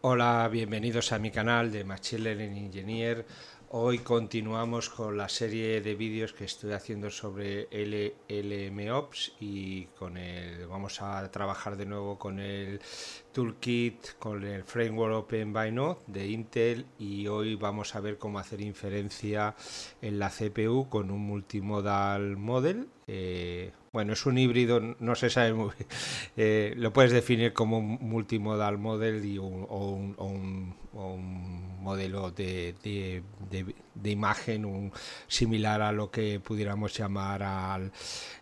Hola, bienvenidos a mi canal de Machine Learning Engineer. Hoy continuamos con la serie de vídeos que estoy haciendo sobre LLMOps y con el vamos a trabajar de nuevo con el toolkit, con el framework Open by Node de Intel y hoy vamos a ver cómo hacer inferencia en la CPU con un multimodal model. Eh, bueno, es un híbrido, no se sabe muy eh, lo puedes definir como un multimodal model y o, un, un modelo de, imagen un, similar a lo que pudiéramos llamar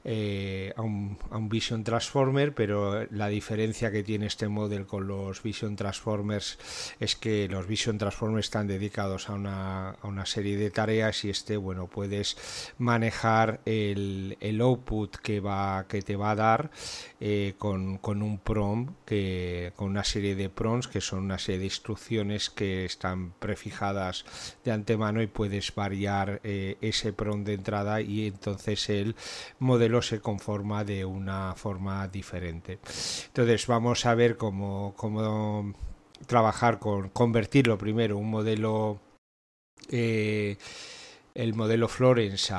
eh, a, un, Vision Transformer, pero la diferencia que tiene este modelo con los Vision Transformers es que los Vision Transformers están dedicados a una, serie de tareas y este, bueno, puedes manejar el, output que, va, que te va a dar eh, con, un prom, que, con una serie de prompts que son una serie de instrucciones que están prefijadas de antemano y puedes variar eh, ese pron de entrada y entonces el modelo se conforma de una forma diferente. Entonces vamos a ver cómo, cómo trabajar con convertirlo primero un modelo eh, el modelo Florence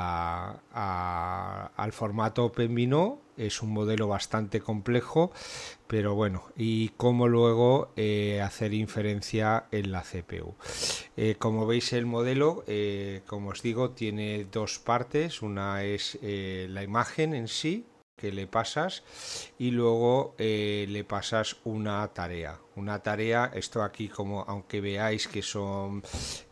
al formato OpenVINO es un modelo bastante complejo, pero bueno, y cómo luego eh, hacer inferencia en la CPU. Eh, como veis el modelo, eh, como os digo, tiene dos partes, una es la imagen en sí, que le pasas y luego eh, le pasas una tarea. Una tarea, esto aquí como aunque veáis que son,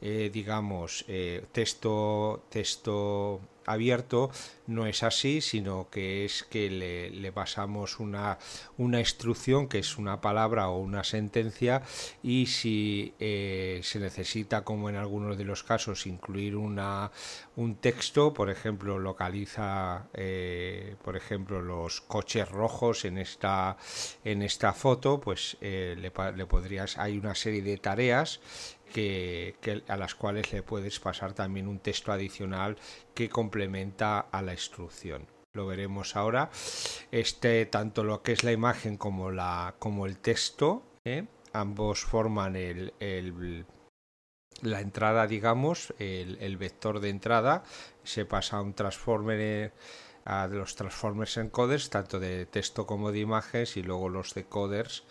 eh, digamos, eh, texto, texto abierto no es así, sino que es que le, pasamos una, una, instrucción, que es una palabra o una sentencia, y si eh, se necesita, como en algunos de los casos, incluir una, un texto, por ejemplo, localiza, eh, por ejemplo, los coches rojos en esta, en esta foto, pues eh, le, le podrías, hay una serie de tareas a las cuales le puedes pasar también un texto adicional que complementa a la instrucción. Lo veremos ahora. Este, tanto lo que es la imagen como, la, como el texto, ¿eh? ambos forman el, la entrada, digamos, el, el, vector de entrada. Se pasa a un transformer a los transformers encoders, tanto de texto como de imágenes, y luego los decoders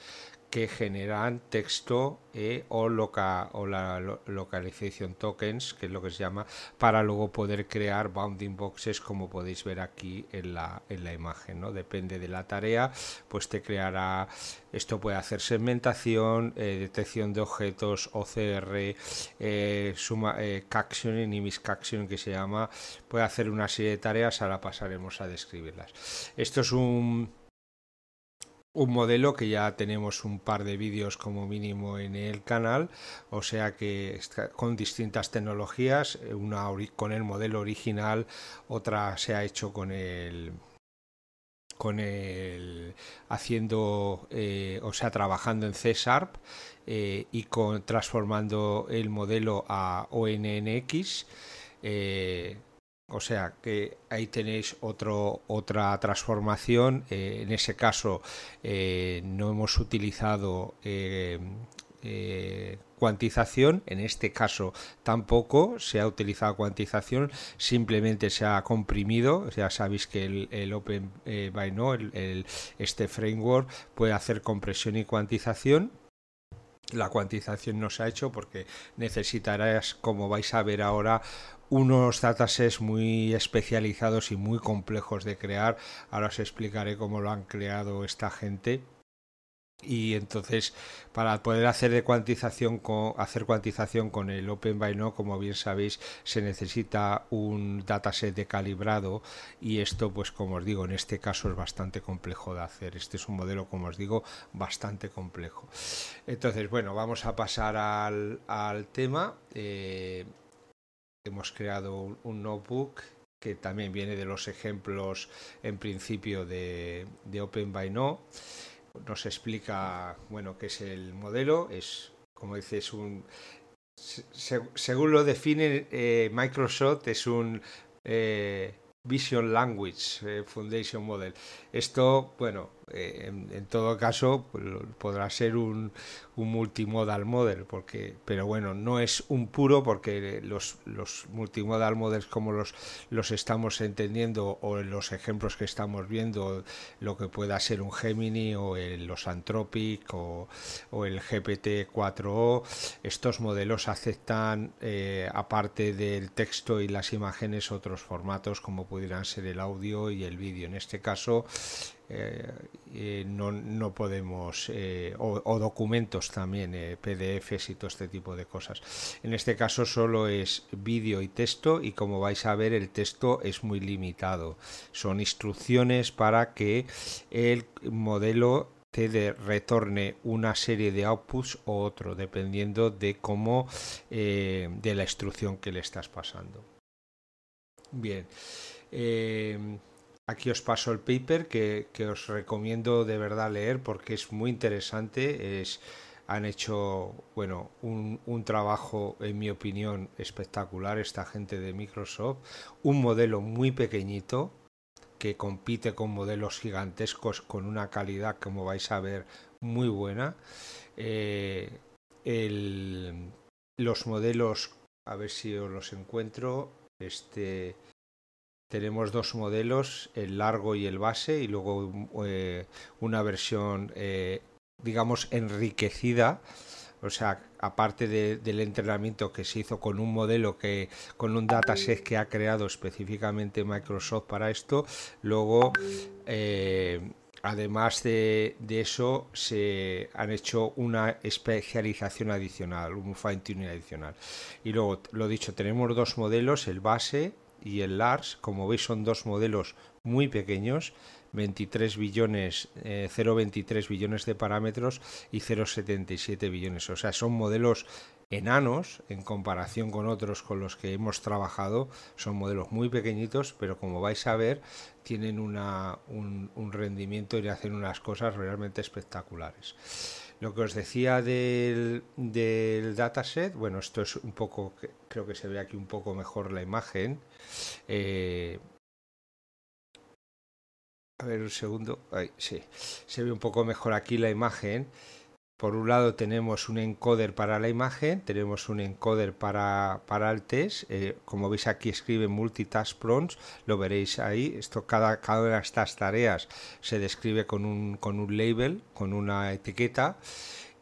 que generan texto eh, o, loca, o la localization tokens, que es lo que se llama, para luego poder crear bounding boxes como podéis ver aquí en la, en la imagen. ¿no? Depende de la tarea, pues te creará, esto puede hacer segmentación, eh, detección de objetos, OCR, eh, suma, eh, captioning y miscaptioning que se llama, puede hacer una serie de tareas, ahora pasaremos a describirlas. Esto es un un modelo que ya tenemos un par de vídeos como mínimo en el canal, o sea que con distintas tecnologías, eh, una con el modelo original, otra se ha hecho con el con el haciendo eh, o sea trabajando en C eh, y con transformando el modelo a ONNX o sea que ahí tenéis otro, otra transformación. Eh, en ese caso eh, no hemos utilizado eh, cuantización, en este caso tampoco se ha utilizado cuantización, simplemente se ha comprimido, ya sabéis que el, No, este framework puede hacer compresión y cuantización, la cuantización no se ha hecho porque necesitarás, como vais a ver ahora, unos datasets muy especializados y muy complejos de crear. Ahora os explicaré cómo lo han creado esta gente. Y entonces, para poder hacer de cuantización con, hacer cuantización con el Open como bien sabéis, se necesita un dataset de calibrado y esto, pues como os digo, en este caso es bastante complejo de hacer. Este es un modelo, como os digo, bastante complejo. Entonces, bueno, vamos a pasar al, tema. Eh, hemos creado un, notebook que también viene de los ejemplos en principio de, de Nos explica, bueno, qué es el modelo, es, como dices, un... según lo define eh, Microsoft, es un eh, Vision Language eh, Foundation Model. Esto, bueno, eh, en, todo caso pues, podrá ser un, multimodal model, porque, pero bueno, no es un puro porque los, los multimodal models como los, los estamos entendiendo o en los ejemplos que estamos viendo, lo que pueda ser un Gemini o el, los Anthropic o, el GPT-4O, estos modelos aceptan, eh, aparte del texto y las imágenes, otros formatos como pudieran ser el audio y el vídeo. En este caso, eh, eh, no, podemos, eh, o, documentos también, PDFs y todo este tipo de cosas. En este caso solo es vídeo y texto y como vais a ver el texto es muy limitado. Son instrucciones para que el modelo te de, retorne una serie de outputs o otro, dependiendo de cómo, de la instrucción que le estás pasando. Bien. Aquí os paso el paper que, os recomiendo de verdad leer porque es muy interesante. Es, han hecho bueno un, trabajo en mi opinión espectacular esta gente de Microsoft un modelo muy pequeñito que compite con modelos gigantescos con una calidad como vais a ver muy buena eh, los modelos a ver si os los encuentro este tenemos dos modelos, el largo y el base, y luego eh, una versión, eh, digamos, enriquecida. O sea, aparte del entrenamiento que se hizo con un modelo que, con un dataset que ha creado específicamente Microsoft para esto, luego, eh, además de, de, eso, se han hecho una especialización adicional, un fine tuning adicional. Y luego, lo dicho, tenemos dos modelos, el base y el Lars, Como veis son dos modelos muy pequeños, 23 billones, 0,23 eh, billones de parámetros y 0,77 billones. O sea, son modelos enanos en comparación con otros con los que hemos trabajado. Son modelos muy pequeñitos, pero como vais a ver, tienen un, un rendimiento y hacen unas cosas realmente espectaculares. Lo que os decía del, del, dataset, bueno, esto es un poco, creo que se ve aquí un poco mejor la imagen. Eh, a ver, un segundo. sí, se ve un poco mejor aquí la imagen. Por un lado tenemos un encoder para la imagen, tenemos un encoder para, para el test. Eh, como veis aquí escribe multitask prompts, lo veréis ahí. Esto, cada, cada una de estas tareas se describe con un, con un label, con una etiqueta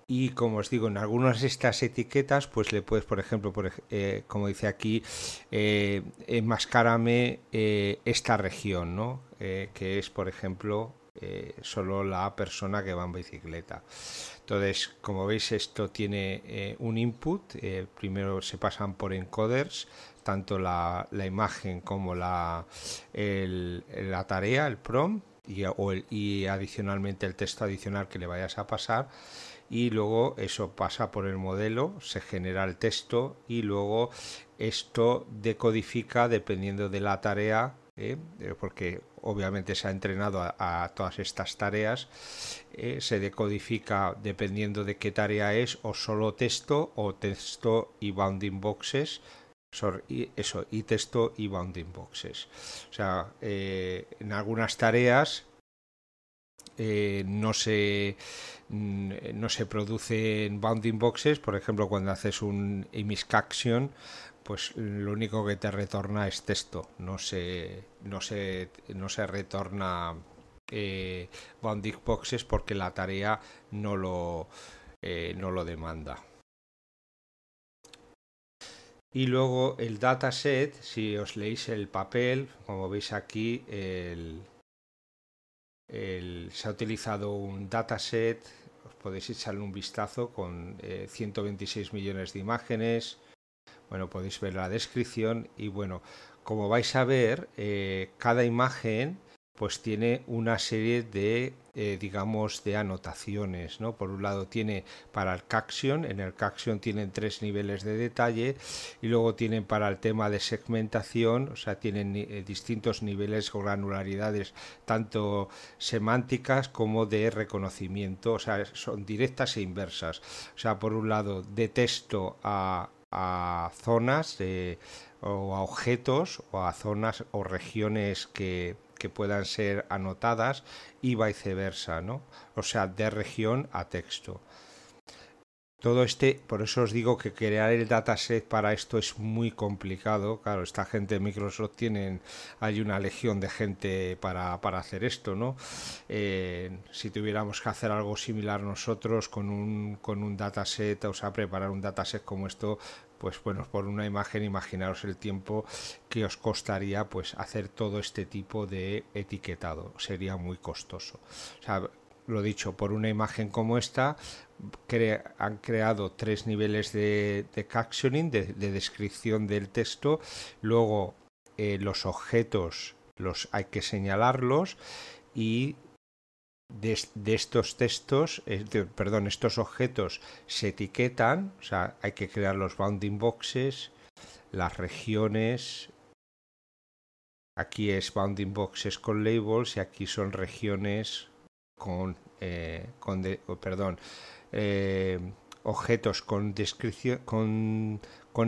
y como os digo en algunas de estas etiquetas pues le puedes por ejemplo eh, como dice aquí eh, eh esta región que es por ejemplo solo la persona que va en bicicleta entonces, como veis, esto tiene eh, un input. Eh, primero se pasan por encoders, tanto la, imagen como la, tarea, el prom, y adicionalmente el texto adicional que le vayas a pasar y luego eso pasa por el modelo, se genera el texto y luego esto decodifica dependiendo de la tarea ¿eh? Eh, porque obviamente se ha entrenado a, todas estas tareas, eh, se decodifica dependiendo de qué tarea es, o solo texto, o texto y bounding boxes, eso, y texto y bounding boxes. O sea, en algunas tareas no, se, mm, no se producen bounding boxes, por ejemplo, cuando haces un imiscaction, pues lo único que te retorna es texto, no se, no se, retorna eh, bounding boxes porque la tarea no lo, eh, no lo demanda. Y luego el dataset, si os leéis el papel, como veis aquí, el, se ha utilizado un dataset, os podéis echarle un vistazo con 126 eh, millones de imágenes, bueno, podéis ver la descripción y bueno, como vais a ver, eh, cada imagen pues tiene una serie de, eh, digamos, de anotaciones, ¿no? Por un lado tiene para el Caxion, en el Caxion tienen tres niveles de detalle y luego tienen para el tema de segmentación, o sea, tienen eh, distintos niveles o granularidades, tanto semánticas como de reconocimiento, o sea, son directas e inversas. O sea, por un lado, de texto a a zonas eh, o a objetos o a zonas o regiones que, que puedan ser anotadas y viceversa, ¿no? O sea, de región a texto. Todo este, por eso os digo que crear el dataset para esto es muy complicado. Claro, esta gente de Microsoft tienen, hay una legión de gente para, para hacer esto, ¿no? Eh, si tuviéramos que hacer algo similar nosotros con un, con un dataset, o sea, preparar un dataset como esto, pues bueno, por una imagen imaginaros el tiempo que os costaría pues hacer todo este tipo de etiquetado, sería muy costoso lo dicho, por una imagen como esta han creado tres niveles de, captioning, de, descripción del texto, luego eh, los objetos los hay que señalarlos y de, estos textos, perdón, estos objetos se etiquetan, o sea, hay que crear los bounding boxes, las regiones, aquí es bounding boxes con labels y aquí son regiones con, eh, oh, eh, objetos con,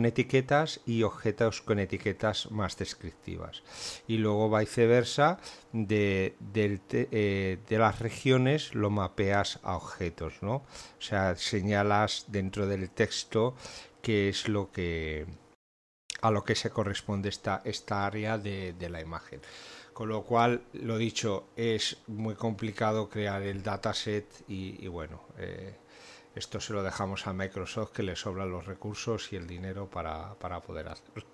etiquetas y objetos con etiquetas más descriptivas. Y luego viceversa, de, eh, las regiones lo mapeas a objetos, O sea, señalas dentro del texto qué es lo que a lo que se corresponde esta, área de la imagen. Con lo cual, lo dicho, es muy complicado crear el dataset y, bueno, eh, esto se lo dejamos a Microsoft que le sobran los recursos y el dinero para, para poder hacerlo.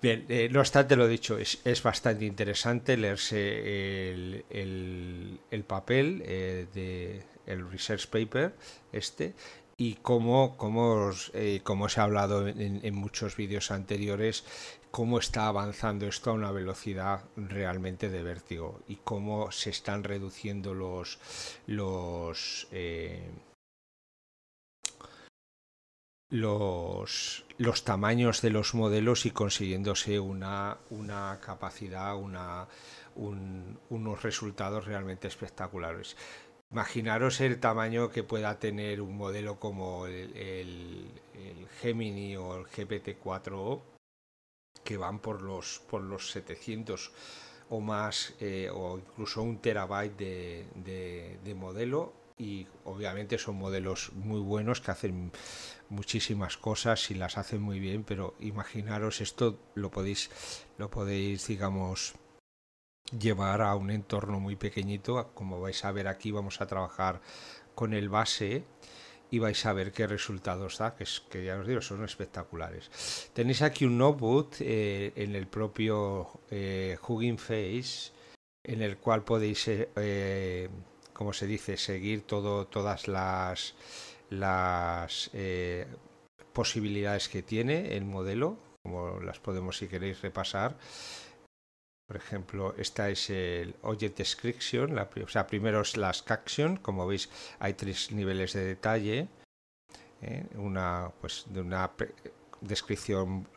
Bien, eh, no obstante lo dicho, es, bastante interesante leerse el, papel eh, del research paper este y cómo cómo se eh, ha hablado en, muchos vídeos anteriores, cómo está avanzando esto a una velocidad realmente de vértigo y cómo se están reduciendo los, los, eh, los, los tamaños de los modelos y consiguiéndose una, una capacidad, una, unos resultados realmente espectaculares. Imaginaros el tamaño que pueda tener un modelo como el, Gemini o el GPT-4O, que van por los, por los 700 o más, eh, o incluso un terabyte de, de modelo. Y obviamente son modelos muy buenos que hacen muchísimas cosas y las hacen muy bien, pero imaginaros esto, lo podéis, lo podéis, digamos, llevar a un entorno muy pequeñito. Como vais a ver aquí, vamos a trabajar con el base y vais a ver qué resultados da, que, ya os digo, son espectaculares. Tenéis aquí un notebook eh, en el propio eh, Hugging Face, en el cual podéis, eh, como se dice, seguir todo, todas las posibilidades que tiene el modelo, como las podemos si queréis repasar. Por ejemplo, esta es el Object Description, primero es la Action, como veis hay tres niveles de detalle, ¿eh? una pues de una descripción,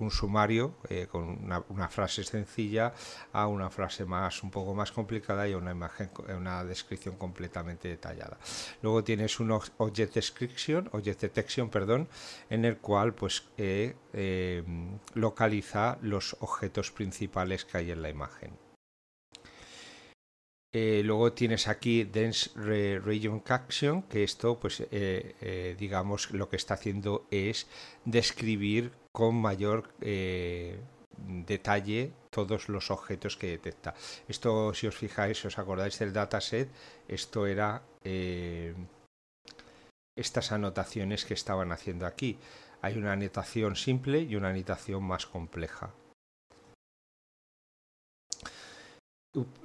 un sumario eh, con una, frase sencilla a una frase más un poco más complicada y una imagen, una descripción completamente detallada. Luego tienes un object description, detection, perdón, en el cual pues eh, eh, localiza los objetos principales que hay en la imagen. Eh, luego tienes aquí Dense Region caption, que esto, pues, eh, eh, digamos, lo que está haciendo es describir con mayor detalle todos los objetos que detecta. Esto, si os fijáis, os acordáis del dataset, esto era estas anotaciones que estaban haciendo aquí. Hay una anotación simple y una anotación más compleja.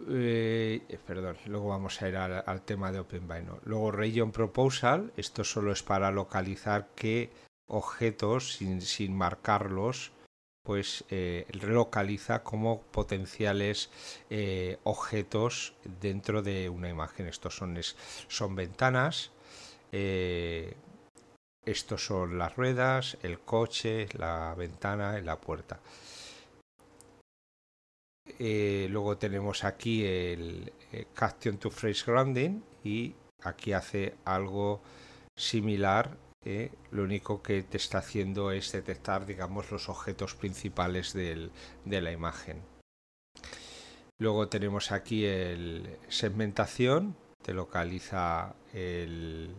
Eh, perdón, luego vamos a ir al, tema de OpenVINO. Luego Region Proposal, esto solo es para localizar qué objetos, sin, marcarlos, pues eh, localiza como potenciales eh, objetos dentro de una imagen. Estos son, son ventanas, estos son las ruedas, el coche, la ventana y la puerta. Eh, luego tenemos aquí el eh, Caption to Phrase Grounding y aquí hace algo similar. Eh, lo único que te está haciendo es detectar, digamos, los objetos principales de la imagen. Luego tenemos aquí el segmentación, te localiza el,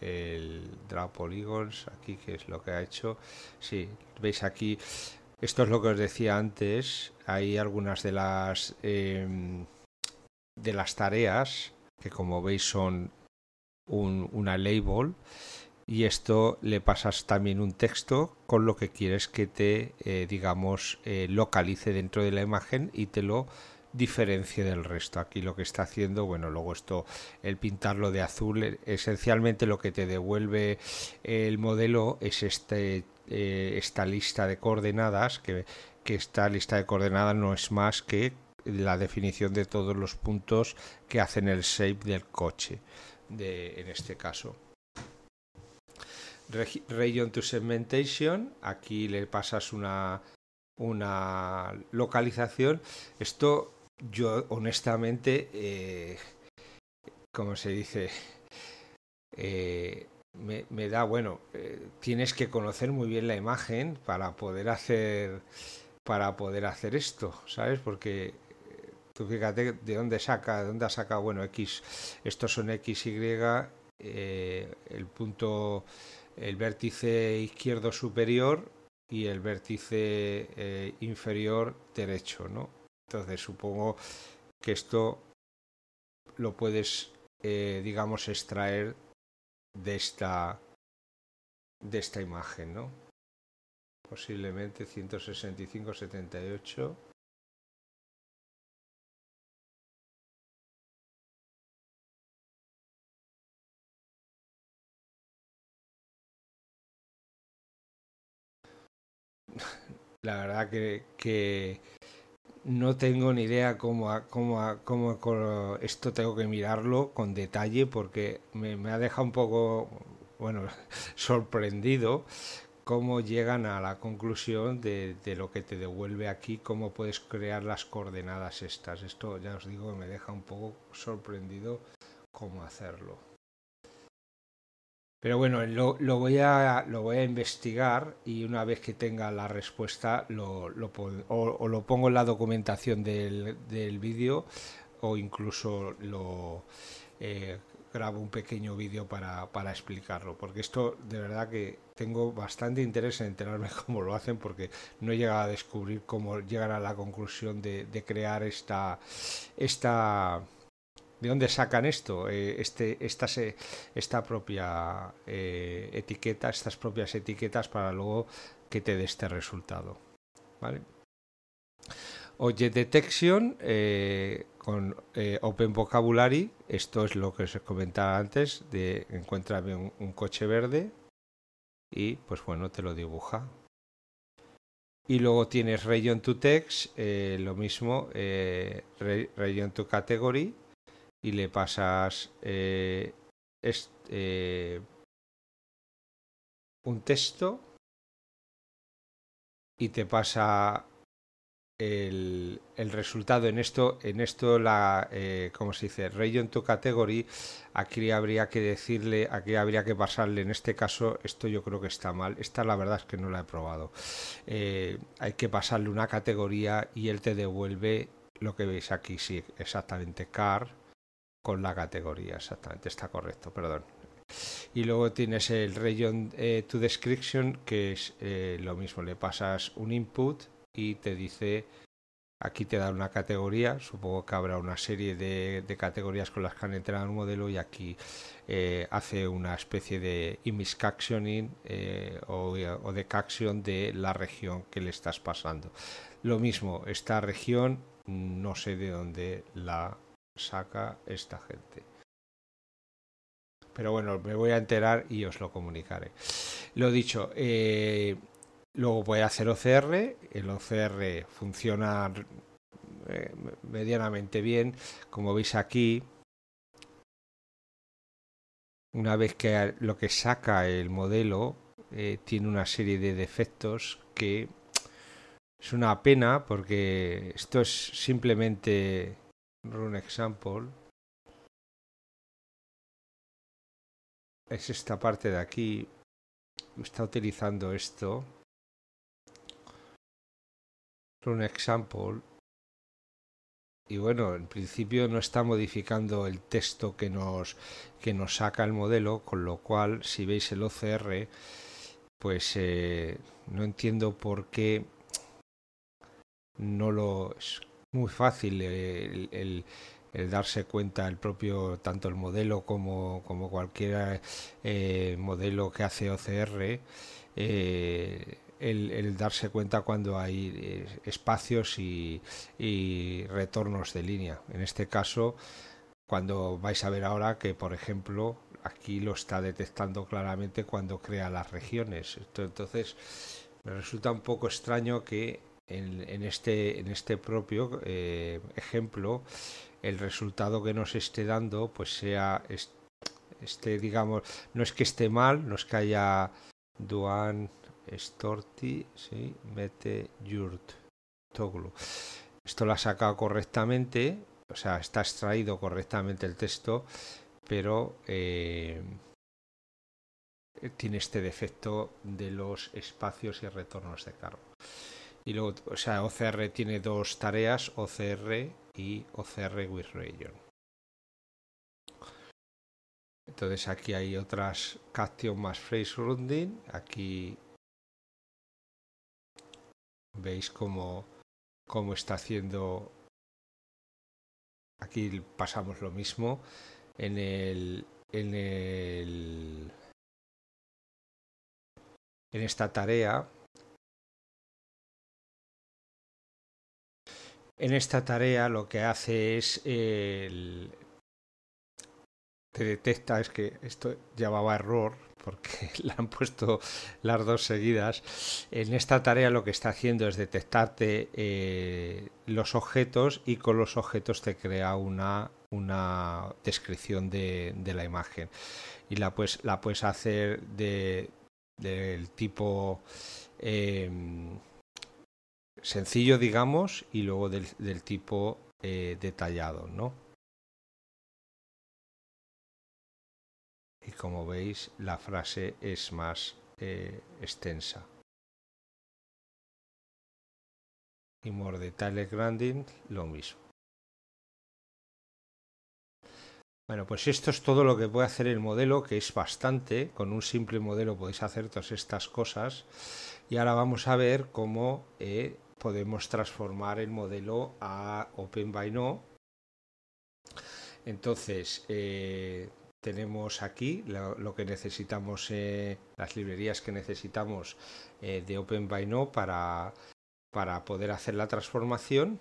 el draw polygons, aquí que es lo que ha hecho. Sí, veis aquí esto es lo que os decía antes. Hay algunas de las em, de las tareas que como veis son un, una label y esto le pasas también un texto con lo que quieres que te, eh, digamos, eh, localice dentro de la imagen y te lo diferencie del resto. Aquí lo que está haciendo, bueno, luego esto, el pintarlo de azul, e-, esencialmente lo que te devuelve el modelo es este eh, esta lista de coordenadas, que, que esta lista de coordenadas no es más que la definición de todos los puntos que hacen el shape del coche, de, en este caso. Region to segmentation, aquí le pasas una, una localización. Esto yo honestamente, eh, como se dice, eh, me, da, bueno, eh, tienes que conocer muy bien la imagen para poder hacer para poder hacer esto, ¿sabes? Porque eh, tú fíjate de dónde saca, de dónde ha sacado, bueno, X, estos son X, Y, eh, el punto, el vértice izquierdo superior y el vértice inferior derecho, ¿no? Entonces supongo que esto lo puedes, digamos, extraer de esta, de esta imagen, ¿no? Posiblemente 165, 78. La verdad que, que no tengo ni idea cómo, cómo, cómo, esto tengo que mirarlo con detalle porque me, ha dejado un poco, bueno, sorprendido cómo llegan a la conclusión de, de, lo que te devuelve aquí, cómo puedes crear las coordenadas estas. Esto ya os digo me deja un poco sorprendido cómo hacerlo. Pero bueno, lo, voy a, lo voy a investigar y una vez que tenga la respuesta lo, lo o, lo pongo en la documentación del, del vídeo o incluso lo eh, grabo un pequeño vídeo para, para, explicarlo. Porque esto de verdad que tengo bastante interés en enterarme cómo lo hacen porque no he llegado a descubrir cómo llegan a la conclusión de, de crear esta... esta ¿De dónde sacan esto? Eh, este, eh, esta, propia eh, etiqueta, estas propias etiquetas para luego que te dé este resultado. ¿Vale? Oye Detection con Open Vocabulary, esto es lo que os comentaba antes, de encuéntrame un, un coche verde y pues bueno, te lo dibuja. Y luego tienes Region to Text, lo mismo, Region to Category, y le pasas eh, eh, un texto y te pasa el, resultado en esto en esto la eh, cómo se dice en to category aquí habría que decirle aquí habría que pasarle en este caso esto yo creo que está mal esta la verdad es que no la he probado hay que pasarle una categoría y él te devuelve lo que veis aquí sí exactamente car con la categoría, exactamente, está correcto, perdón. Y luego tienes el region eh, to description, que es eh, lo mismo, le pasas un input y te dice, aquí te da una categoría, supongo que habrá una serie de, categorías con las que han entrado en un modelo y aquí eh, hace una especie de image captioning o, de caption de la región que le estás pasando. Lo mismo, esta región no sé de dónde la saca esta gente. Pero bueno, me voy a enterar y os lo comunicaré. Lo dicho, eh, luego voy a hacer OCR. El OCR funciona eh, medianamente bien. Como veis aquí, una vez que lo que saca el modelo eh, tiene una serie de defectos que es una pena porque esto es simplemente run example es esta parte de aquí. Está utilizando esto. Run Y bueno, en principio no está modificando el texto que nos, que nos saca el modelo, con lo cual, si veis el OCR, pues eh, no entiendo por qué no lo muy fácil eh, el, darse cuenta el propio, tanto el modelo como, como cualquier eh, modelo que hace OCR, eh, el, darse cuenta cuando hay espacios y, y retornos de línea. En este caso, cuando vais a ver ahora que, por ejemplo, aquí lo está detectando claramente cuando crea las regiones. Entonces, me resulta un poco extraño que en, este, en este propio eh, ejemplo el resultado que nos esté dando pues sea este, digamos no es que esté mal no es que haya Duan Storti sí mete Yurt Toglu esto lo ha sacado correctamente o sea está extraído correctamente el texto pero eh, tiene este defecto de los espacios y retornos de cargo. Y luego, o sea, OCR tiene dos tareas, OCR y OCR with region. Entonces aquí hay otras Caption más Phrase Rounding. Aquí veis cómo, cómo está haciendo... Aquí pasamos lo mismo. En el... En el... En esta tarea En esta tarea lo que hace es te detecta, es que esto llamaba error porque la han puesto las dos seguidas. En esta tarea lo que está haciendo es detectarte eh, los objetos y con los objetos te crea una, una descripción de, la imagen. Y la, pues, la puedes hacer de, del tipo... Em, sencillo, digamos, y luego del, del tipo eh, detallado, ¿no? Y como veis, la frase es más eh, extensa. Y more detailed lo mismo. Bueno, pues esto es todo lo que puede hacer el modelo, que es bastante. Con un simple modelo podéis hacer todas estas cosas. Y ahora vamos a ver cómo eh, podemos transformar el modelo a Open Entonces, eh, tenemos aquí lo, que necesitamos, eh, las librerías que necesitamos eh, de Open para, para poder hacer la transformación.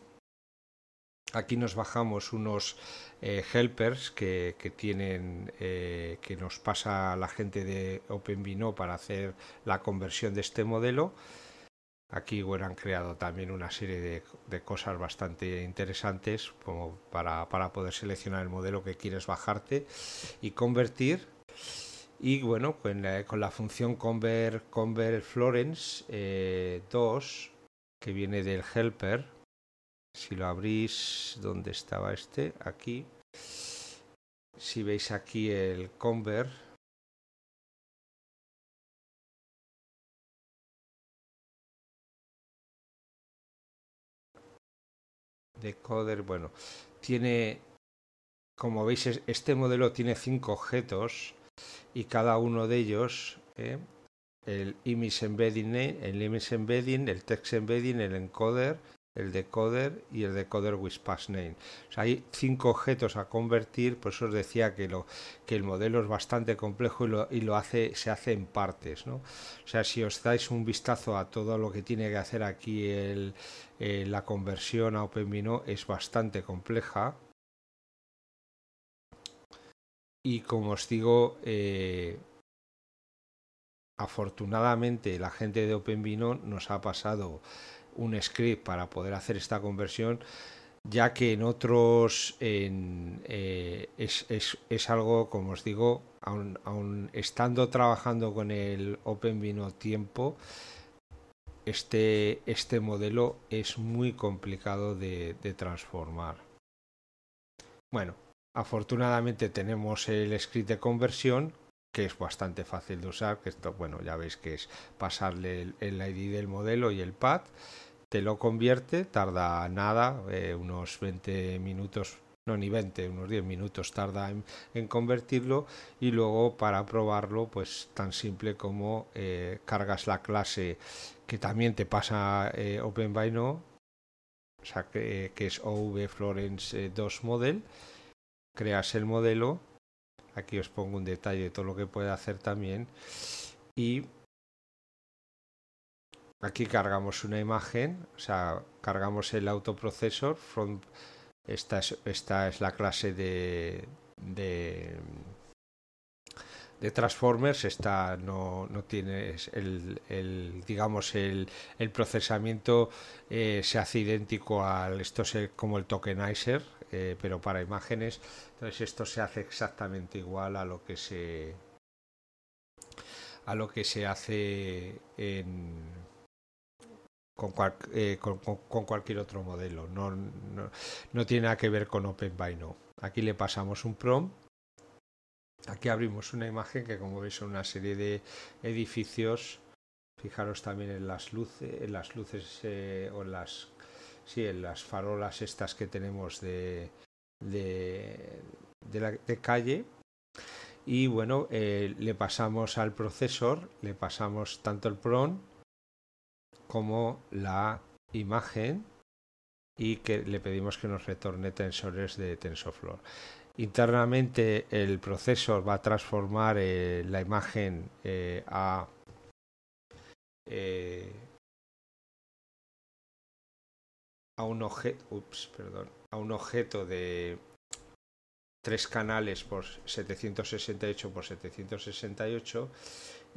Aquí nos bajamos unos helpers que, tienen que nos pasa la gente de OpenVino para hacer la conversión de este modelo. Aquí bueno, han creado también una serie de, cosas bastante interesantes como para, poder seleccionar el modelo que quieres bajarte y convertir. Y bueno, con la, función convert, convert Florence 2, eh, que viene del helper, si lo abrís, ¿dónde estaba este? Aquí. Si veis aquí el convert, decoder, bueno, tiene, como veis, este modelo tiene cinco objetos y cada uno de ellos, ¿eh? el embedding, el image embedding, el text embedding, el encoder, el decoder y el decoder with pass O hay cinco objetos a convertir, por eso os decía que, lo, que el modelo es bastante complejo y, lo, hace, se hace en partes. ¿no? O sea, si os dais un vistazo a todo lo que tiene que hacer aquí eh, la conversión a OpenVINO es bastante compleja. Y como os digo, eh, afortunadamente la gente de OpenVINO nos ha pasado un script para poder hacer esta conversión, ya que en otros eh, es, algo, como os digo, aún estando trabajando con el Open tiempo, este, este modelo es muy complicado de, transformar. Bueno, afortunadamente tenemos el script de conversión que es bastante fácil de usar, que esto, bueno, ya veis que es pasarle el, el ID del modelo y el pad te lo convierte, tarda nada, eh, unos 20 minutos, no ni 20, unos 10 minutos tarda en, convertirlo y luego para probarlo pues tan simple como eh, cargas la clase que también te pasa eh, OpenBinO, o que, que es OV Florence 2 Model, creas el modelo, aquí os pongo un detalle de todo lo que puede hacer también y Aquí cargamos una imagen, o sea, cargamos el autoprocesor. front esta, es, esta es la clase de, de, Transformers. Esta no, no tiene el, el, digamos, el, procesamiento eh, se hace idéntico al, esto es como el tokenizer, eh, pero para imágenes. Entonces esto se hace exactamente igual a lo que se a lo que se hace en eh, con, con, cualquier otro modelo. No, no, tiene nada que ver con Open Aquí le pasamos un prom, Aquí abrimos una imagen que como veis son una serie de edificios. Fijaros también en las luces, en las luces eh, o en las, sí, en las farolas estas que tenemos de, de, calle y bueno, eh, le pasamos al procesor, le pasamos tanto el prom, como la imagen y que le pedimos que nos retorne tensores de TensorFlow. Internamente el proceso va a transformar eh, la imagen eh, eh, a un objeto, ups, perdón, a un objeto de tres canales por 768 por 768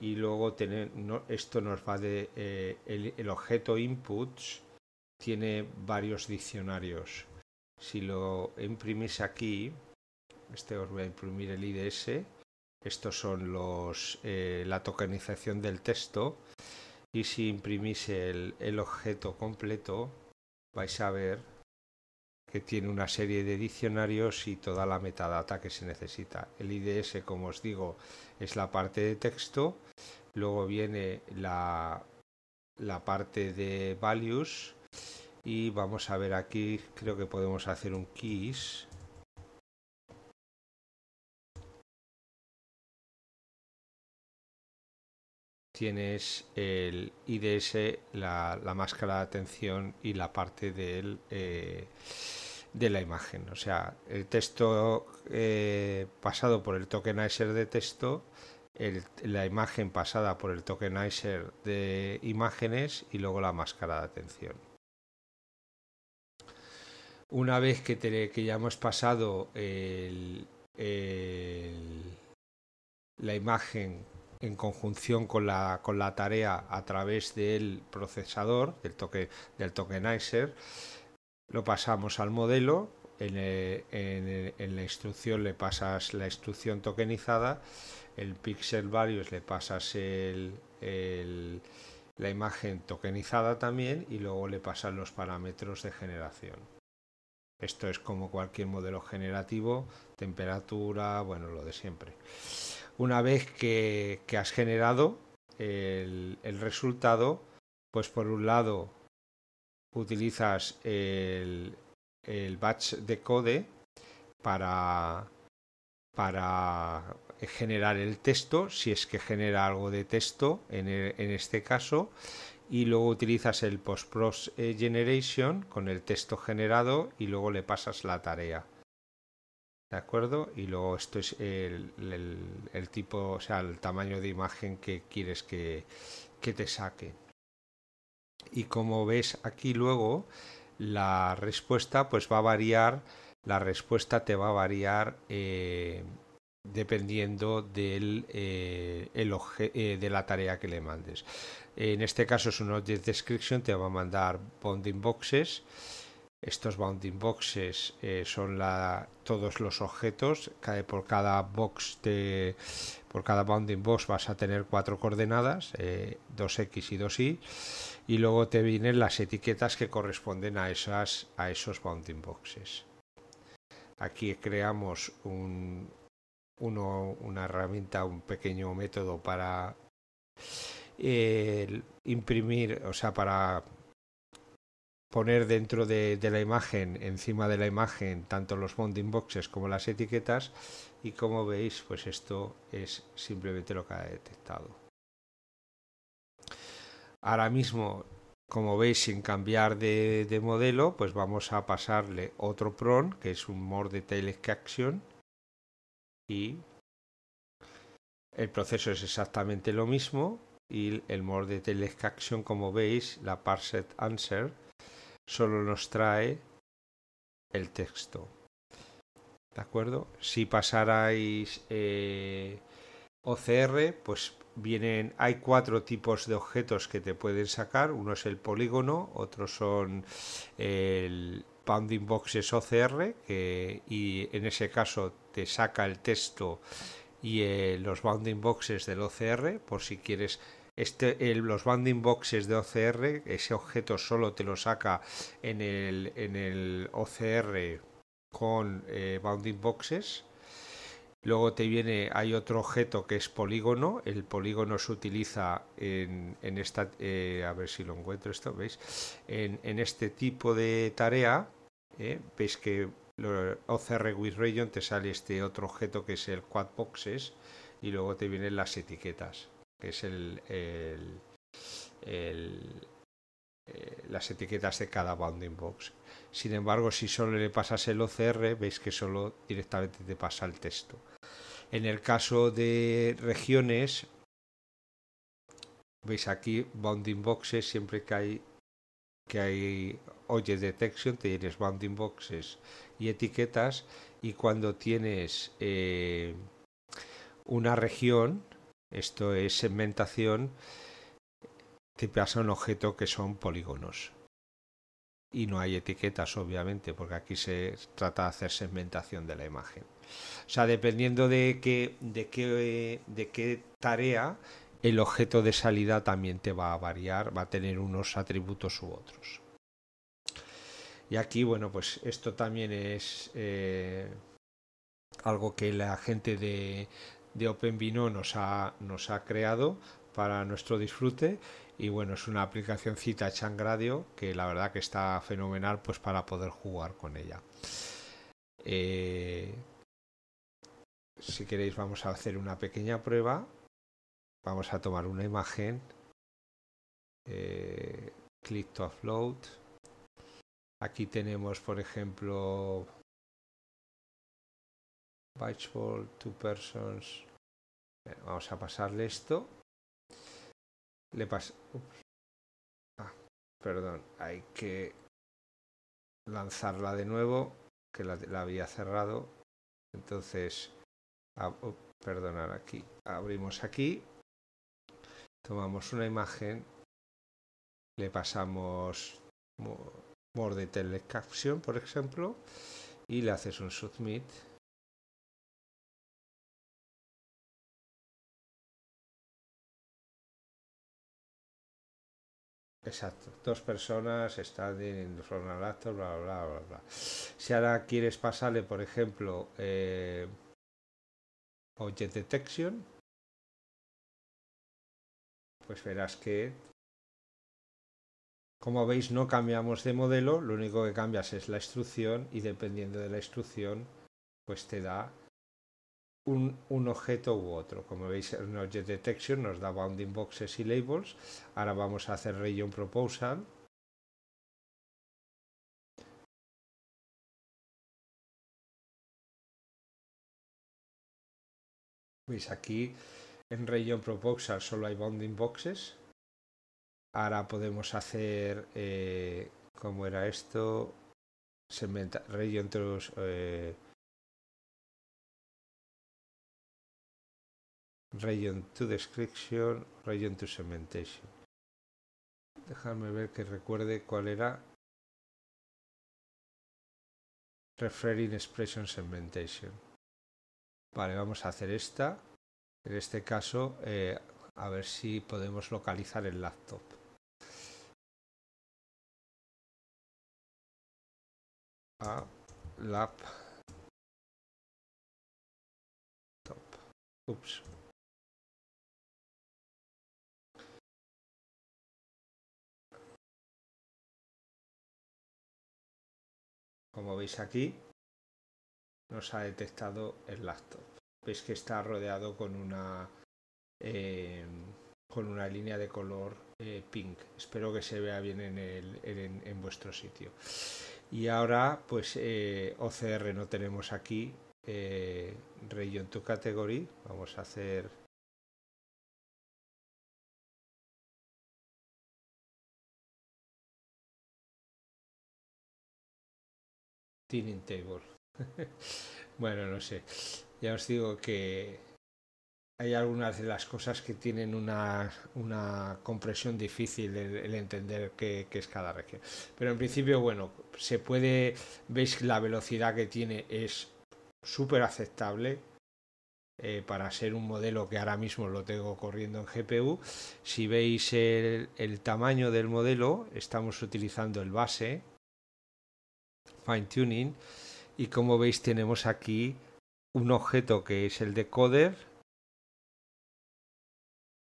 y luego tener, esto nos va de eh, el, objeto inputs tiene varios diccionarios si lo imprimís aquí este os voy a imprimir el IDS estos son los eh, la tokenización del texto y si imprimís el objeto completo vais a ver que tiene una serie de diccionarios y toda la metadata que se necesita. El IDS, como os digo, es la parte de texto, luego viene la, la parte de values y vamos a ver aquí, creo que podemos hacer un keys tienes el IDS, la, máscara de atención y la parte eh, de la imagen. O sea, el texto eh, pasado por el tokenizer de texto, la imagen pasada por el tokenizer de imágenes y luego la máscara de atención una vez que, que, ya hemos pasado la imagen en conjunción con la, con la tarea a través del procesador, del, toque, del tokenizer, lo pasamos al modelo, en, eh, eh, la instrucción le pasas la instrucción tokenizada, el pixel values le pasas el, la imagen tokenizada también y luego le pasan los parámetros de generación. Esto es como cualquier modelo generativo, temperatura, bueno, lo de siempre una vez que, has generado el, resultado, pues por un lado utilizas el, batch de code para, generar el texto, si es que genera algo de texto en, este caso, y luego utilizas el post eh, generation con el texto generado y luego le pasas la tarea. ¿De acuerdo? Y luego esto es el, el, tipo, o sea, el tamaño de imagen que quieres que, que te saque. Y como ves aquí luego, la respuesta pues va a variar, la respuesta te va a variar eh, dependiendo del, eh, el eh, de la tarea que le mandes. En este caso es un object description, te va a mandar bonding boxes estos bounding boxes eh, son todos los objetos. por cada box de, por cada bounding box vas a tener cuatro coordenadas, 2x eh, y 2y, y luego te vienen las etiquetas que corresponden a, esas, a esos bounding boxes. Aquí creamos un, una herramienta, un pequeño método para eh, imprimir, o sea, para poner dentro de, la imagen, encima de la imagen, tanto los bounding boxes como las etiquetas y como veis, pues esto es simplemente lo que ha detectado. Ahora mismo, como veis, sin cambiar de, modelo, pues vamos a pasarle otro PRON, que es un More Detail action y el proceso es exactamente lo mismo y el More detailed action como veis, la Parsed Answer, solo nos trae el texto. ¿De acuerdo? Si pasarais eh, OCR, pues vienen, hay cuatro tipos de objetos que te pueden sacar. Uno es el polígono, otros son el Bounding Boxes OCR, que, y en ese caso te saca el texto y eh, los Bounding Boxes del OCR, por si quieres este, los bounding boxes de OCR, ese objeto solo te lo saca en el, OCR con eh, bounding boxes. Luego te viene, hay otro objeto que es polígono. El polígono se utiliza en, esta, eh, a ver si lo encuentro esto, ¿veis? En, este tipo de tarea, ¿eh? veis que OCR with region te sale este otro objeto que es el quad boxes y luego te vienen las etiquetas que es el, eh, las etiquetas de cada bounding box. Sin embargo, si solo le pasas el OCR, veis que solo directamente te pasa el texto. En el caso de regiones, veis aquí bounding boxes, siempre que hay que hay oye detection, tienes bounding boxes y etiquetas, y cuando tienes eh, una región, esto es segmentación que pasa un objeto que son polígonos. Y no hay etiquetas, obviamente, porque aquí se trata de hacer segmentación de la imagen. O sea, dependiendo de qué, de qué, tarea, el objeto de salida también te va a variar, va a tener unos atributos u otros. Y aquí, bueno, pues esto también es eh, algo que la gente de, de OpenVINO nos ha, nos ha creado para nuestro disfrute y bueno, es una aplicación cita Changradio que la verdad que está fenomenal pues para poder jugar con ella. Eh, si queréis vamos a hacer una pequeña prueba. Vamos a tomar una imagen. Eh, click to upload. Aquí tenemos, por ejemplo, Two Persons. Eh, vamos a pasarle esto. Le pasa ah, perdón, hay que lanzarla de nuevo, que la, había cerrado. Entonces, perdonad, oh, perdonar aquí. Abrimos aquí. Tomamos una imagen. Le pasamos More Detail Caption, por ejemplo. Y le haces un submit Exacto, dos personas están en el bla, bla, bla, bla. Si ahora quieres pasarle, por ejemplo, eh, Object Detection, pues verás que, como veis, no cambiamos de modelo, lo único que cambias es la instrucción y dependiendo de la instrucción, pues te da un, objeto u otro. Como veis en Object Detection nos da bounding boxes y labels. Ahora vamos a hacer region proposal. Veis aquí en region proposal solo hay bounding boxes. Ahora podemos hacer, eh, como era esto? Segmenta, region eh, Region to Description, Region to segmentation déjame ver que recuerde cuál era. Referring Expression Segmentation. Vale, vamos a hacer esta. En este caso, eh, a ver si podemos localizar el laptop. Laptop. Como veis aquí, nos ha detectado el laptop. Veis que está rodeado con una, eh, con una línea de color eh, pink. Espero que se vea bien en, el, en, vuestro sitio. Y ahora, pues eh, OCR no tenemos aquí. Eh, region to category. Vamos a hacer in Table. bueno, no sé. Ya os digo que hay algunas de las cosas que tienen una, una compresión difícil el, entender qué, es cada región. Pero en principio, bueno, se puede, veis la velocidad que tiene es súper aceptable eh, para ser un modelo que ahora mismo lo tengo corriendo en GPU. Si veis el, el tamaño del modelo, estamos utilizando el base, fine tuning y como veis tenemos aquí un objeto que es el decoder,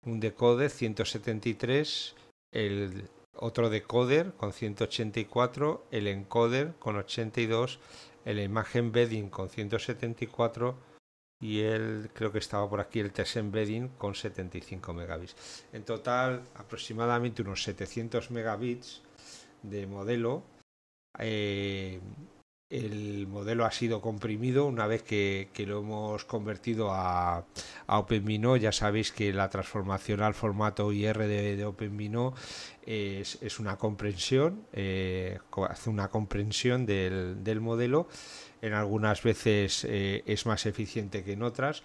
un decoder 173, el otro decoder con 184, el encoder con 82, el imagen bedding con 174 y el creo que estaba por aquí el test embedding con 75 megabits. En total aproximadamente unos 700 megabits de modelo eh, el modelo ha sido comprimido una vez que, lo hemos convertido a, a OpenVino. Ya sabéis que la transformación al formato IR de, de OpenVino es, una comprensión, eh, hace una comprensión del, modelo, en algunas veces eh, es más eficiente que en otras.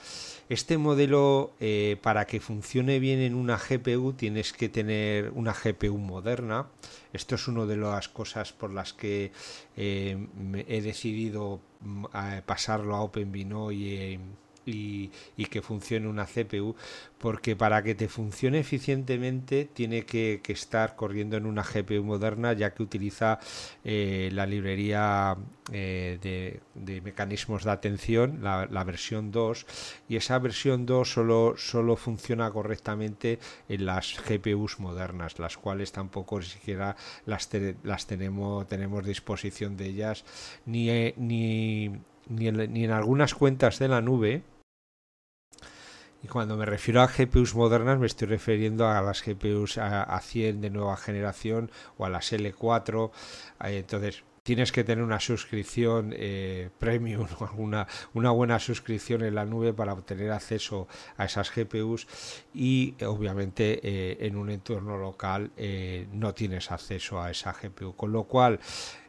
Este modelo, eh, para que funcione bien en una GPU, tienes que tener una GPU moderna. Esto es una de las cosas por las que he decidido mm, pasarlo a OpenVINO y y, que funcione una CPU, porque para que te funcione eficientemente tiene que, estar corriendo en una GPU moderna, ya que utiliza eh, la librería eh, de, mecanismos de atención, la, versión 2, y esa versión 2 solo, solo funciona correctamente en las GPUs modernas, las cuales tampoco siquiera las, tenemos, tenemos disposición de ellas, ni eh, en algunas cuentas de la nube cuando me refiero a GPUs modernas me estoy refiriendo a las GPUs a, 100 de nueva generación o a las L4. Entonces, tienes que tener una suscripción eh, premium, una, una buena suscripción en la nube para obtener acceso a esas GPUs y obviamente eh, en un entorno local eh, no tienes acceso a esa GPU, con lo cual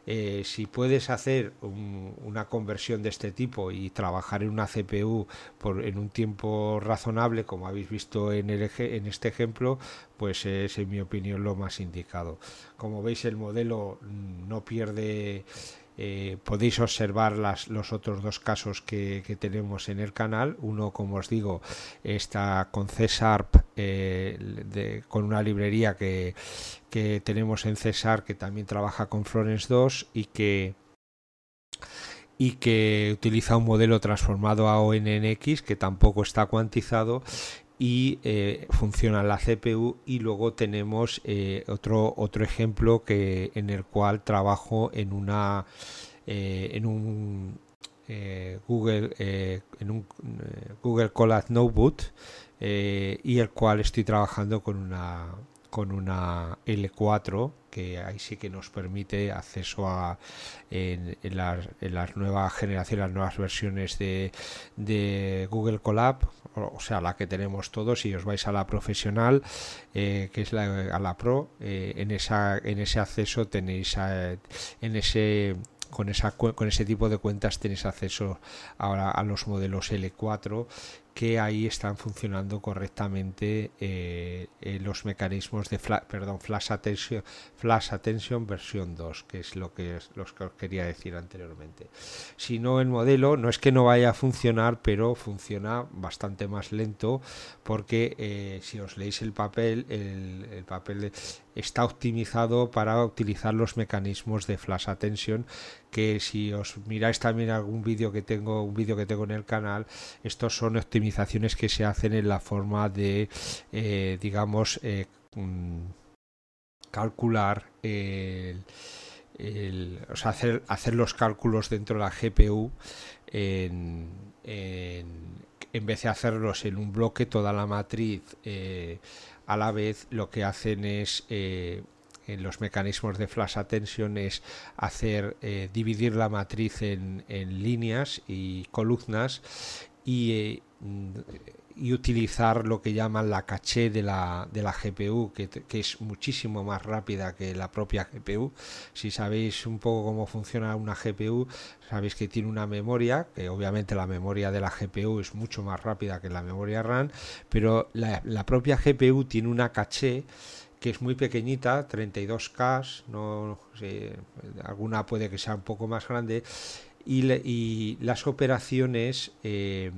eh, si puedes hacer una conversión de este tipo y trabajar en una CPU por, en un tiempo razonable, como habéis visto en, el en este ejemplo, pues es en mi opinión lo más indicado. Como veis el modelo mm, no pierde eh, podéis observar las, los otros dos casos que, tenemos en el canal. Uno, como os digo, está con césar eh, con una librería que, que tenemos en César, que también trabaja con Florence 2 y que y que utiliza un modelo transformado a ONNX que tampoco está cuantizado y eh, funciona la CPU y luego tenemos eh, otro, otro ejemplo que, en el cual trabajo en una eh, en un Google en un Google Colab Notebook y el cual estoy trabajando con una con una L4 que ahí sí que nos permite acceso a en, las, nuevas generaciones, las nuevas versiones de, Google Colab, o sea, la que tenemos todos, si os vais a la profesional, eh, que es la, Pro, eh, en, esa, en ese acceso tenéis, eh, en ese con, esa, con ese tipo de cuentas tenéis acceso ahora a los modelos L4 que ahí están funcionando correctamente eh, eh, los mecanismos de perdón, flash, attention, flash Attention versión 2, que es lo que, los os quería decir anteriormente. Si no, el modelo no es que no vaya a funcionar, pero funciona bastante más lento porque eh, si os leéis el papel, el papel está optimizado para utilizar los mecanismos de Flash Attention que si os miráis también algún vídeo que tengo, un vídeo que tengo en el canal, estos son optimizaciones que se hacen en la forma de, eh, digamos, eh, mm, calcular o sea, hacer, hacer los cálculos dentro de la GPU en, en, vez de hacerlos en un bloque toda la matriz eh, a la vez, lo que hacen es en los mecanismos de flash attention es hacer eh, dividir la matriz en, líneas y columnas eh, y, utilizar lo que llaman la caché de la, de la GPU, que, es muchísimo más rápida que la propia GPU. Si sabéis un poco cómo funciona una GPU, sabéis que tiene una memoria, que obviamente la memoria de la GPU es mucho más rápida que la memoria RAM, pero la, la propia GPU tiene una caché que es muy pequeñita, 32K, no alguna puede que sea un poco más grande, y, las operaciones eh,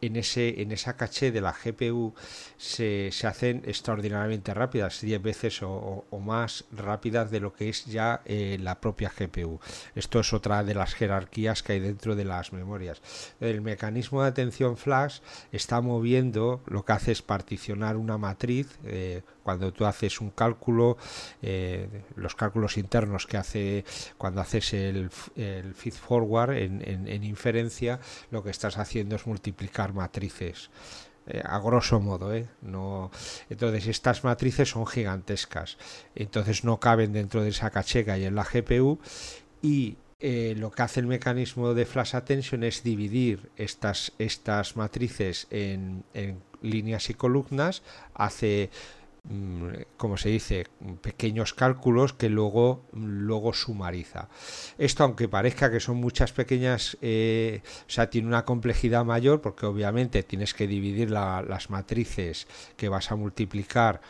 en, ese, en esa caché de la GPU se, hacen extraordinariamente rápidas, 10 veces o, más rápidas de lo que es ya eh, la propia GPU. Esto es otra de las jerarquías que hay dentro de las memorias. El mecanismo de atención flash está moviendo, lo que hace es particionar una matriz. Eh, cuando tú haces un cálculo, eh, los cálculos internos que hace cuando haces el, el feed forward en inferencia, lo que estás haciendo es multiplicar matrices. Eh, a grosso modo, ¿eh? No... Entonces, estas matrices son gigantescas. Entonces, no caben dentro de esa caché y en la GPU. Y eh, lo que hace el mecanismo de flash attention es dividir estas, estas matrices en, en líneas y columnas. Hace Mm, como se dice, pequeños cálculos que luego, luego sumariza. Esto, aunque parezca que son muchas pequeñas, eh, o sea, tiene una complejidad mayor porque obviamente tienes que dividir las matrices que vas a multiplicar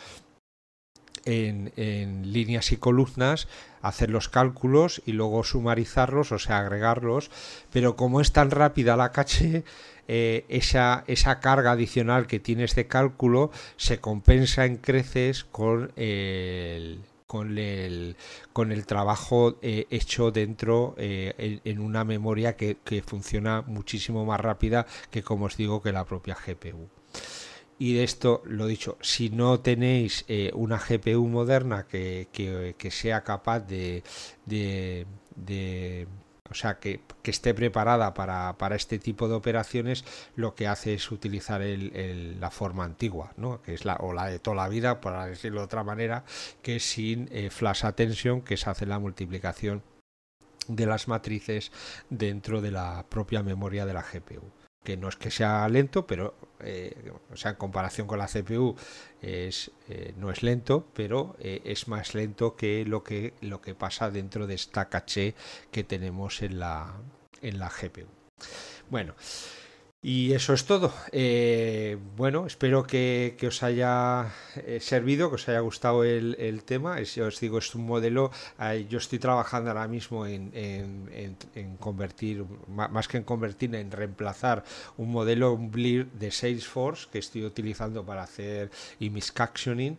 en, líneas y columnas, hacer los cálculos y luego sumarizarlos, o sea, agregarlos. Pero como es tan rápida la caché, eh, esa, esa, carga adicional que tienes de este cálculo se compensa en creces con el, con el, trabajo eh, hecho dentro eh, en, una memoria que, que funciona muchísimo más rápida que, como os digo, que la propia GPU. Y de esto, lo dicho, si no tenéis eh, una GPU moderna que, sea capaz de, de, o sea, que, esté preparada para, este tipo de operaciones, lo que hace es utilizar el, la forma antigua, ¿no? que es la, o la de toda la vida, para decirlo de otra manera, que es sin eh, flash attention, que se hace la multiplicación de las matrices dentro de la propia memoria de la GPU que no es que sea lento, pero eh, o sea, en comparación con la CPU es, eh, no es lento, pero eh, es más lento que lo, que lo que pasa dentro de esta caché que tenemos en la, en la GPU. Bueno, y eso es todo. Eh, bueno, espero que, os haya eh, servido, que os haya gustado el, tema. Es, os digo, es un modelo. Eh, yo estoy trabajando ahora mismo en, convertir, más que en convertir, en reemplazar un modelo, de Salesforce que estoy utilizando para hacer y mis captioning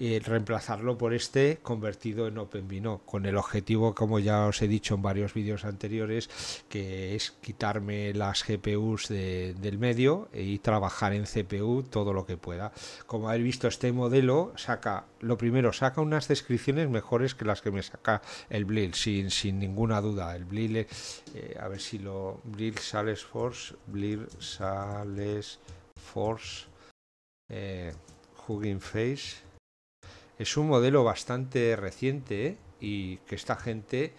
eh, reemplazarlo por este convertido en OpenVINO, con el objetivo, como ya os he dicho en varios vídeos anteriores, que es quitarme las GPUs del medio y trabajar en CPU todo lo que pueda. Como habéis visto, este modelo saca, lo primero, saca unas descripciones mejores que las que me saca el Blil, sin, sin ninguna duda. El Blil, eh, a ver si lo... Blil sales force, Blil sales force, eh, Hugging Face es un modelo bastante reciente ¿eh? y que esta gente,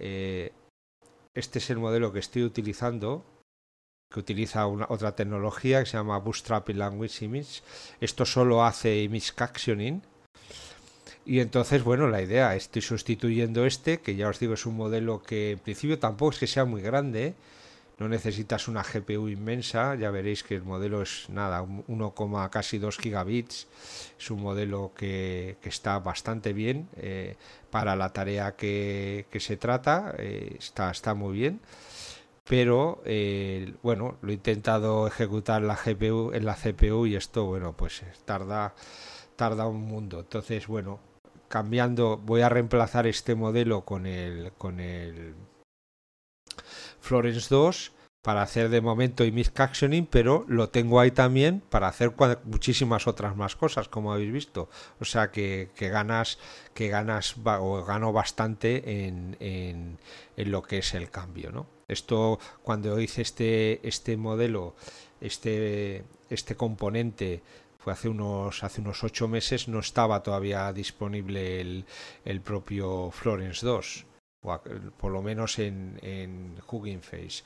eh, este es el modelo que estoy utilizando, que utiliza una, otra tecnología que se llama Bootstrap Language Image. Esto solo hace image captioning. Y entonces, bueno, la idea, estoy sustituyendo este, que ya os digo es un modelo que en principio tampoco es que sea muy grande, ¿eh? no necesitas una GPU inmensa, ya veréis que el modelo es nada, 1, casi 2 gigabits, es un modelo que, que está bastante bien eh, para la tarea que, que se trata, eh, está, está muy bien, pero eh, bueno, lo he intentado ejecutar la GPU, en la CPU y esto, bueno, pues tarda, tarda un mundo, entonces bueno, cambiando, voy a reemplazar este modelo con el, con el Florence 2 para hacer de momento y captioning, pero lo tengo ahí también para hacer muchísimas otras más cosas, como habéis visto. O sea que, ganas, que ganas o gano bastante en, en, lo que es el cambio, ¿no? Esto cuando hice este, este modelo, este, este componente fue hace unos hace unos ocho meses no estaba todavía disponible el, el propio Florence 2 por lo menos en, en Hugging Face.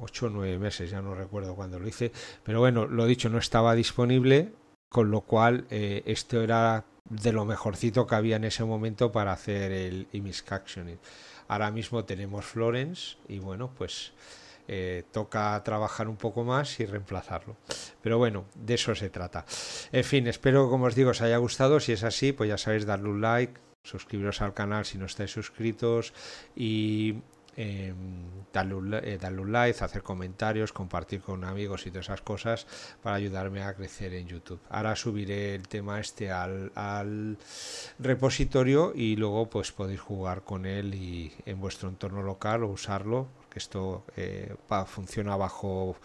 8 o 9 meses, ya no recuerdo cuándo lo hice, pero bueno, lo dicho, no estaba disponible, con lo cual eh, esto era de lo mejorcito que había en ese momento para hacer el image captioning. Ahora mismo tenemos Florence y bueno, pues eh, toca trabajar un poco más y reemplazarlo. Pero bueno, de eso se trata. En fin, espero, como os digo, os haya gustado. Si es así, pues ya sabéis, darle un like, suscribiros al canal si no estáis suscritos y em, eh, darle, un, like, hacer comentarios, compartir con amigos y todas esas cosas para ayudarme a crecer en YouTube. Ahora subiré el tema este al, repositorio y luego pues podéis jugar con él y en vuestro entorno local o usarlo que esto eh, funciona bajo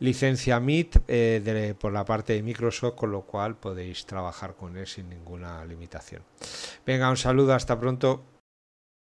licencia MIT eh, por la parte de Microsoft, con lo cual podéis trabajar con él sin ninguna limitación. Venga, un saludo, hasta pronto.